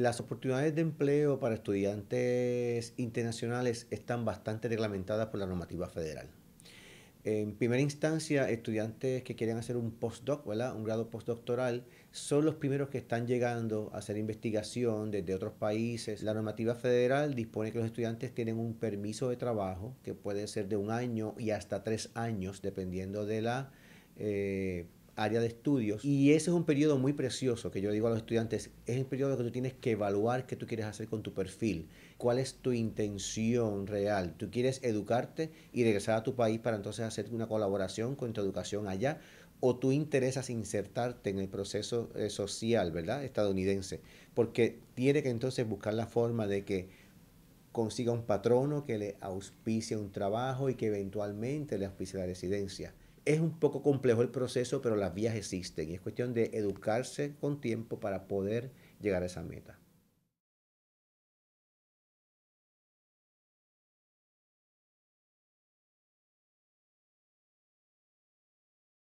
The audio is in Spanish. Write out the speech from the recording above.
las oportunidades de empleo para estudiantes internacionales están bastante reglamentadas por la normativa federal. En primera instancia, estudiantes que quieren hacer un postdoc, un grado postdoctoral, son los primeros que están llegando a hacer investigación desde otros países. La normativa federal dispone que los estudiantes tienen un permiso de trabajo que puede ser de un año y hasta tres años, dependiendo de la eh, área de estudios. Y ese es un periodo muy precioso que yo digo a los estudiantes, es el periodo que tú tienes que evaluar qué tú quieres hacer con tu perfil, cuál es tu intención real. Tú quieres educarte y regresar a tu país para entonces hacer una colaboración con tu educación allá o tú interesas insertarte en el proceso eh, social, ¿verdad? Estadounidense, porque tiene que entonces buscar la forma de que consiga un patrono que le auspicie un trabajo y que eventualmente le auspicie la residencia es un poco complejo el proceso, pero las vías existen y es cuestión de educarse con tiempo para poder llegar a esa meta.